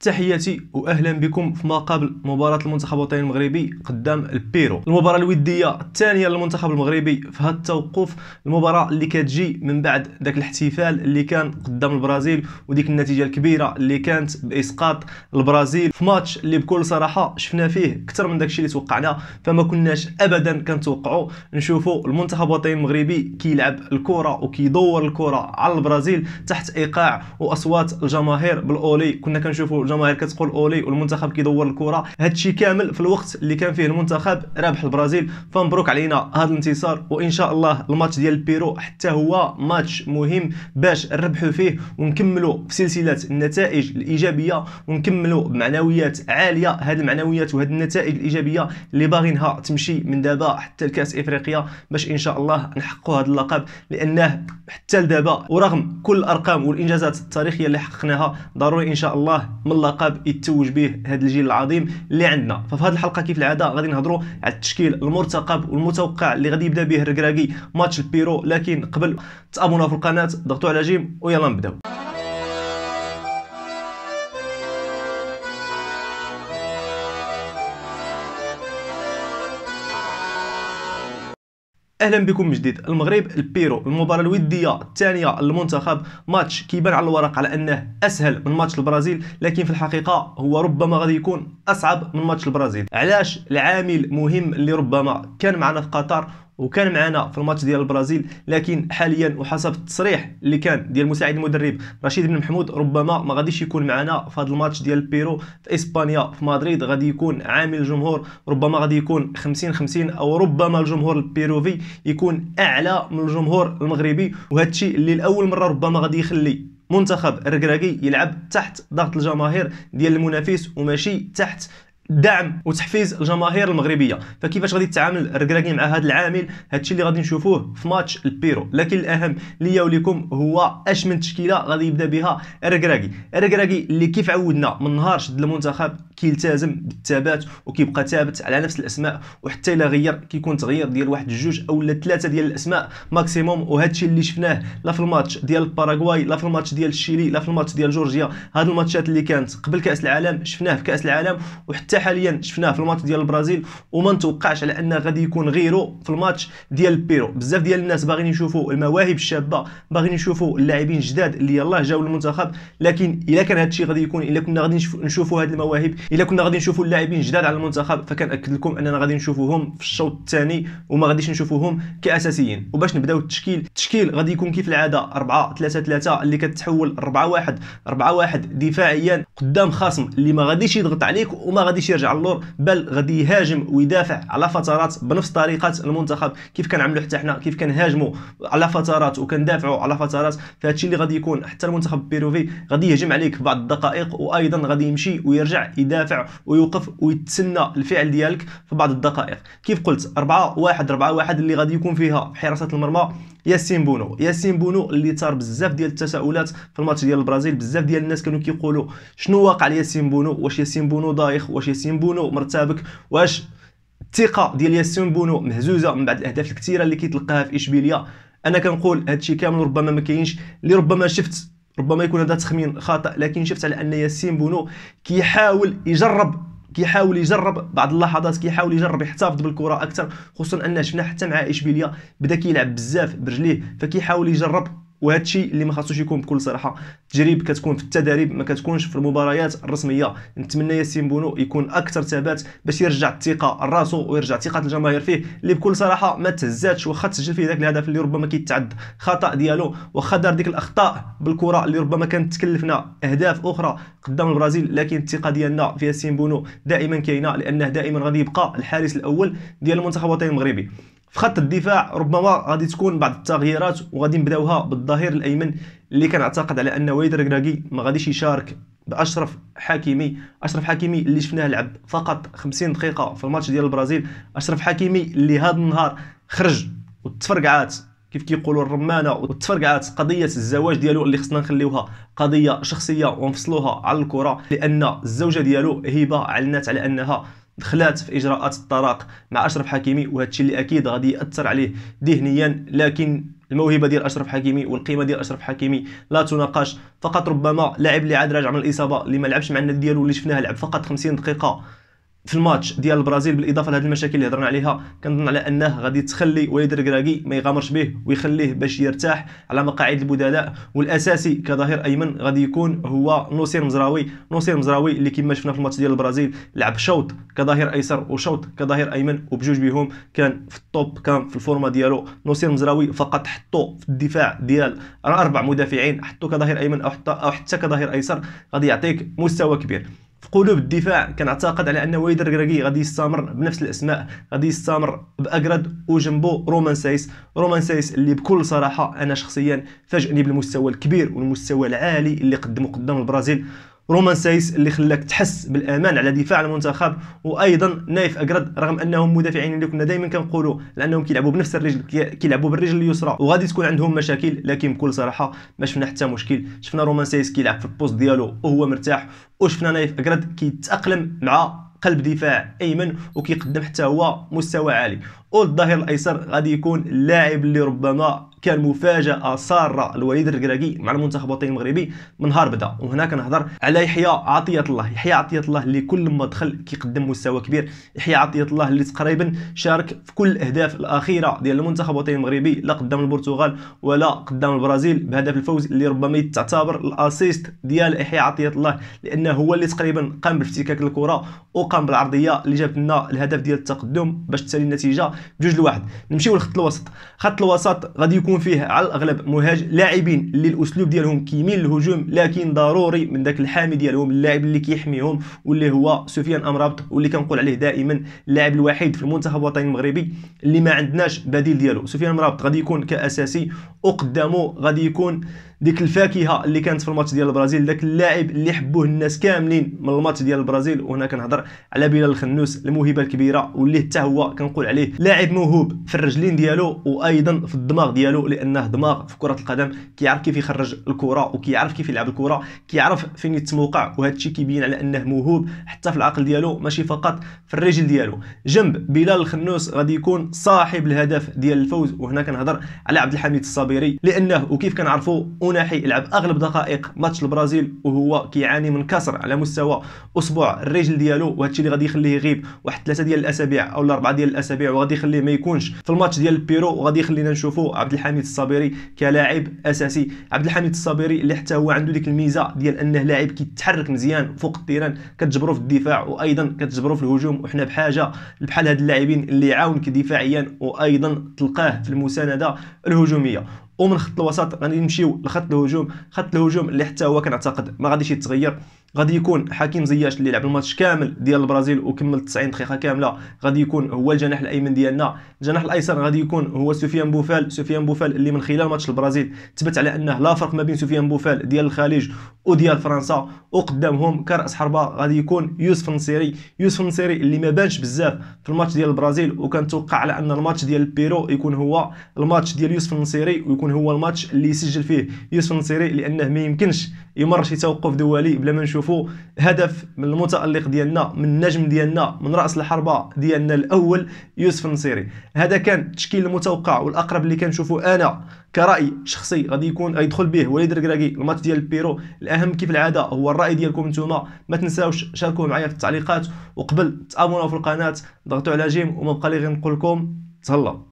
تحياتي واهلا بكم في ما قبل مباراه المنتخب الوطني المغربي قدام البيرو المباراه الوديه الثانيه للمنتخب المغربي في هذا التوقف المباراه اللي كتجي من بعد ذاك الاحتفال اللي كان قدام البرازيل وديك النتيجه الكبيره اللي كانت باسقاط البرازيل في ماتش اللي بكل صراحه شفنا فيه اكثر من داكشي اللي توقعناه فما كناش ابدا كنتوقعوا نشوفوا المنتخب الوطني المغربي كيلعب الكره وكيدور الكره على البرازيل تحت ايقاع واصوات الجماهير بالاولي كنا كنشوفوا والجماهير كتقول اولي والمنتخب كيدور الكره هادشي كامل في الوقت اللي كان فيه المنتخب رابح البرازيل فمبروك علينا هذا الانتصار وان شاء الله الماتش ديال البيرو حتى هو ماتش مهم باش نربحوا فيه ونكملوا في سلسله النتائج الايجابيه ونكملوا بمعنويات عاليه هاد المعنويات وهذه النتائج الايجابيه اللي باغينها تمشي من دابا حتى لكاس افريقيا باش ان شاء الله نحققوا هذا اللقب لانه حتى لدابا ورغم كل الارقام والانجازات التاريخيه اللي حققناها ضروري ان شاء الله من اللقب يتوج به هذا الجيل العظيم اللي عندنا ففي هذه الحلقه كيف العاده غادي نهضروا على التشكيل المرتقب والمتوقع اللي غادي يبدا به الركراكي ماتش البيرو لكن قبل تابونا في القناه ضغطوا على جيم ويلا نبداو اهلا بكم من جديد المغرب البيرو المباراه الوديه الثانيه للمنتخب ماتش كيبان على الورق على انه اسهل من ماتش البرازيل لكن في الحقيقه هو ربما غادي يكون اصعب من ماتش البرازيل علاش العامل مهم اللي ربما كان معنا في قطر وكان معنا في الماتش ديال البرازيل لكن حاليا وحسب التصريح اللي كان ديال مساعد المدرب رشيد بن محمود ربما ما غاديش يكون معنا في هذا الماتش ديال بيرو في اسبانيا في مدريد غادي يكون عامل الجمهور ربما غادي يكون 50 50 او ربما الجمهور البيروفي يكون اعلى من الجمهور المغربي وهذا الشيء اللي لاول مره ربما غادي يخلي منتخب الركراكي يلعب تحت ضغط الجماهير ديال المنافس وماشي تحت دعم وتحفيز الجماهير المغربيه فكيفاش غادي يتعامل الركراكي مع هذا العامل هادشي اللي غادي نشوفوه في ماتش البيرو لكن الاهم ليا وليكم هو اش من تشكيله غادي يبدا بها الركراكي الركراكي اللي كيف عودنا من نهار شد المنتخب كيلتزم بالثبات وكيبقى ثابت على نفس الاسماء وحتى الا غير كيكون تغيير ديال واحد جوج او ثلاثه ديال الاسماء ماكسيموم وهذا الشيء اللي شفناه لا في الماتش ديال باراغواي لا في الماتش ديال الشيلي لا في الماتش ديال جورجيا هاد الماتشات اللي كانت قبل كاس العالم شفناه في كاس العالم وحتى حاليا شفناه في الماتش ديال البرازيل وما نتوقعش على انه غادي يكون غيره في الماتش ديال بيرو بزاف ديال الناس باغيين يشوفوا المواهب الشابه باغيين يشوفوا اللاعبين الجداد اللي يلاه جاوا للمنتخب لكن الا كان هادشي غادي يكون الا كنا غادي نشوفوا هاد المواهب الا كنا غادي نشوفوا اللاعبين جداد على المنتخب فكنأكد لكم اننا غادي نشوفوهم في الشوط الثاني وما غاديش نشوفوهم كاساسيين وباش نبداو التشكيل التشكيل غادي يكون كيف العاده 4 3 3 اللي كتحول 4 1 4 1 دفاعيا قدام خصم اللي ما غاديش يضغط عليك وما غاديش يرجع اللور بل غادي يهاجم ويدافع على فترات بنفس طريقه المنتخب كيف كنعملوا حتى حنا كيف كنهاجموا على فترات وكندافعوا على فترات فهادشي اللي غادي يكون حتى المنتخب بيروفي غادي يهجم عليك في بعض الدقائق وايضا غادي يمشي ويرجع يدافع يدافع ويوقف ويتسنى الفعل ديالك في بعض الدقائق كيف قلت 4 1 4 1 اللي غادي يكون فيها حراسه المرمى ياسين بونو ياسين بونو اللي ثار بزاف ديال التساؤلات في الماتش ديال البرازيل بزاف ديال الناس كانوا كيقولوا شنو واقع لياسين بونو واش ياسين بونو ضايخ واش ياسين بونو مرتبك واش الثقه ديال ياسين بونو مهزوزه من بعد الاهداف الكثيره اللي كيتلقاها في اشبيليه انا كنقول هادشي كامل ربما ما كاينش اللي ربما شفت ربما يكون هذا تخمين خاطئ لكن شفت على ان ياسين بونو كيحاول يجرب كيحاول يجرب بعض اللحظات كيحاول يجرب يحتفظ بالكره اكثر خصوصا ان شفنا حتى مع اشبيليا بدا كيلعب بزاف برجليه فكيحاول يجرب وهذا الشيء اللي ما خاصوش يكون بكل صراحه التجريب كتكون في التدريب ما كتكونش في المباريات الرسميه نتمنى ياسين بونو يكون اكثر ثبات باش يرجع الثقه لراسو ويرجع ثقه الجماهير فيه اللي بكل صراحه ما تهزاتش واخا تسجل فيه ذاك الهدف اللي ربما كيتعد خطا ديالو واخا دار ديك الاخطاء بالكره اللي ربما كانت تكلفنا اهداف اخرى قدام البرازيل لكن الثقه ديالنا في ياسين بونو دائما كاينه لانه دائما غادي يبقى الحارس الاول ديال المنتخب الوطني المغربي في خط الدفاع ربما غادي تكون بعض التغييرات وغادي نبداوها بالظهير الايمن اللي كنعتقد على ان ويدر كراكي ما غاديش يشارك باشرف حكيمي اشرف حكيمي اللي شفناه لعب فقط 50 دقيقه في الماتش ديال البرازيل اشرف حكيمي اللي هذا النهار خرج وتفرقعات كيف كيقولوا الرمانه وتفرقعات قضيه الزواج ديالو اللي خصنا نخليوها قضيه شخصيه ونفصلوها على الكره لان الزوجه ديالو هبه علنات على انها دخلات في اجراءات الطلاق مع اشرف حكيمي وهذا الشيء اللي اكيد غادي ياثر عليه ذهنيا لكن الموهبه ديال اشرف حكيمي والقيمه ديال اشرف حكيمي لا تناقش فقط ربما لاعب اللي عاد راجع من الاصابه اللي ما لعبش مع النادي ديالو اللي شفناه لعب فقط 50 دقيقه في الماتش ديال البرازيل بالاضافه لهذه المشاكل اللي هضرنا عليها كنظن على انه غادي تخلي وليد الركراكي ما يغامرش به ويخليه باش يرتاح على مقاعد البدلاء والاساسي كظهير ايمن غادي يكون هو نصير مزراوي نصير مزراوي اللي كما شفنا في الماتش ديال البرازيل لعب شوط كظهير ايسر وشوط كظهير ايمن وبجوج بهم كان في الطوب كان في الفورمه ديالو نصير مزراوي فقط حطو في الدفاع ديال اربع مدافعين حطو كظهير ايمن او حتى او حتى كظهير ايسر غادي يعطيك مستوى كبير في قلوب الدفاع كنعتقد على ان وايد الركراكي غادي يستمر بنفس الاسماء غادي يستمر باكرد وجنبو رومان سايس رومان سايس اللي بكل صراحه انا شخصيا فاجئني بالمستوى الكبير والمستوى العالي اللي قدمه قدام البرازيل رومانسايس اللي خلاك تحس بالامان على دفاع المنتخب وايضا نايف اكرد رغم انهم مدافعين اللي كنا دائما كنقولوا لانهم كيلعبوا بنفس الرجل كيلعبوا بالرجل اليسرى وغادي تكون عندهم مشاكل لكن بكل صراحه ما شفنا حتى مشكل شفنا رومانسايس كيلعب في البوست ديالو وهو مرتاح وشفنا نايف اكرد كيتاقلم مع قلب دفاع ايمن وكيقدم حتى هو مستوى عالي والظهير الايسر غادي يكون اللاعب اللي ربما كان مفاجاه ساره الوليد الركراكي مع المنتخب الوطني المغربي من نهار بدا وهنا كنهضر على يحيى عطيه الله يحيى عطيه الله اللي كل ما دخل كيقدم مستوى كبير يحيى عطيه الله اللي تقريبا شارك في كل الاهداف الاخيره ديال المنتخب الوطني المغربي لا قدام البرتغال ولا قدام البرازيل بهدف الفوز اللي ربما تعتبر الاسيست ديال يحيى عطيه الله لانه هو اللي تقريبا قام بافتكاك الكره وقام بالعرضيه اللي جابت لنا الهدف ديال التقدم باش تسالي النتيجه بجوج لواحد نمشيو لخط الوسط خط الوسط غادي يكون يكون فيه على الاغلب مهاج لاعبين اللي الاسلوب ديالهم كيميل للهجوم لكن ضروري من داك الحامي ديالهم اللاعب اللي كيحميهم واللي هو سفيان امرابط واللي كنقول عليه دائما اللاعب الوحيد في المنتخب الوطني المغربي اللي ما عندناش بديل ديالو سفيان امرابط غادي يكون كاساسي وقدامه غادي يكون ديك الفاكهه اللي كانت في الماتش ديال البرازيل داك اللاعب اللي حبوه الناس كاملين من الماتش ديال البرازيل وهنا كنهضر على بلال الخنوس الموهبه الكبيره واللي حتى هو كنقول عليه لاعب موهوب في الرجلين ديالو وايضا في الدماغ ديالو لانه دماغ في كره القدم كيعرف كيف يخرج الكره وكيعرف كيف يلعب الكره كيعرف فين يتموقع وهذا الشيء كيبين على انه موهوب حتى في العقل ديالو ماشي فقط في الرجل ديالو جنب بلال الخنوس غادي يكون صاحب الهدف ديال الفوز وهنا كنهضر على عبد الحميد الصابري لانه وكيف كنعرفوا أناحي يلعب أغلب دقائق ماتش البرازيل وهو كيعاني من كسر على مستوى أصبع الرجل ديالو وهادشي اللي غادي يخليه يغيب واحد ثلاثة ديال الأسابيع أو أربعة ديال الأسابيع وغادي يخليه ما يكونش في الماتش ديال بيرو وغادي يخلينا نشوفو عبد الحميد الصابري كلاعب أساسي عبد الحميد الصابري اللي حتى هو عنده ديك الميزة ديال أنه لاعب كيتحرك مزيان فوق التيران كتجبرو في الدفاع وأيضا كتجبرو في الهجوم وحنا بحاجة بحال هاد اللاعبين اللي يعاونك دفاعيا وأيضا تلقاه في المساندة الهجومية ومن خط الوسط غادي نمشيو لخط الهجوم خط الهجوم اللي حتى هو كنعتقد ما غاديش يتغير غادي يكون حكيم زياش اللي لعب الماتش كامل ديال البرازيل وكمل 90 دقيقه كامله غادي يكون هو الجناح الايمن ديالنا الجناح الايسر غادي يكون هو سفيان بوفال سفيان بوفال اللي من خلال ماتش البرازيل ثبت على انه لا فرق ما بين سفيان بوفال ديال الخليج وديال فرنسا وقدامهم كراس حربه غادي يكون يوسف النصيري يوسف النصيري اللي ما بانش بزاف في الماتش ديال البرازيل وكنتوقع على ان الماتش ديال بيرو يكون هو الماتش ديال يوسف النصيري ويكون هو الماتش اللي يسجل فيه يوسف النصيري لانه ما يمكنش يمر شي توقف دولي بلا ما نشوفوا هدف من المتالق ديالنا من النجم ديالنا من راس الحربه ديالنا الاول يوسف النصيري هذا كان التشكيل المتوقع والاقرب اللي كنشوفه انا كراي شخصي غادي يكون غيدخل به وليد الركراكي الماتش ديال بيرو الاهم كيف العاده هو الراي ديالكم نتوما ما تنساوش شاركوه معايا في التعليقات وقبل تابوناو في القناه ضغطوا على جيم وما بقى لي غير نقول لكم تهلاو